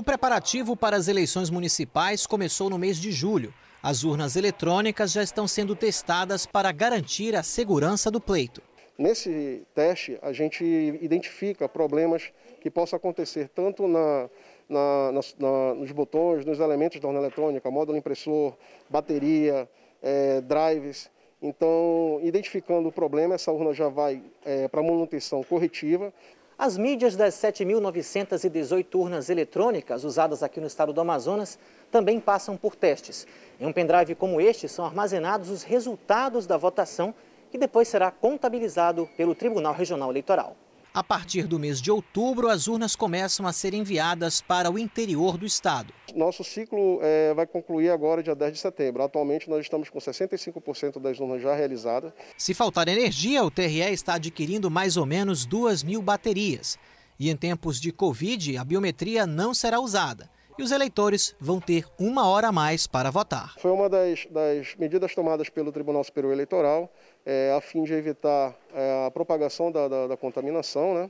O preparativo para as eleições municipais começou no mês de julho. As urnas eletrônicas já estão sendo testadas para garantir a segurança do pleito. Nesse teste, a gente identifica problemas que possam acontecer tanto na, na, na, nos botões, nos elementos da urna eletrônica, módulo impressor, bateria, é, drives. Então, identificando o problema, essa urna já vai é, para manutenção corretiva. As mídias das 7.918 urnas eletrônicas usadas aqui no estado do Amazonas também passam por testes. Em um pendrive como este são armazenados os resultados da votação, que depois será contabilizado pelo Tribunal Regional Eleitoral. A partir do mês de outubro, as urnas começam a ser enviadas para o interior do estado. Nosso ciclo é, vai concluir agora, dia 10 de setembro. Atualmente, nós estamos com 65% das urnas já realizadas. Se faltar energia, o TRE está adquirindo mais ou menos 2 mil baterias. E em tempos de Covid, a biometria não será usada e os eleitores vão ter uma hora a mais para votar. Foi uma das, das medidas tomadas pelo Tribunal Superior Eleitoral é, a fim de evitar é, a propagação da, da, da contaminação, né?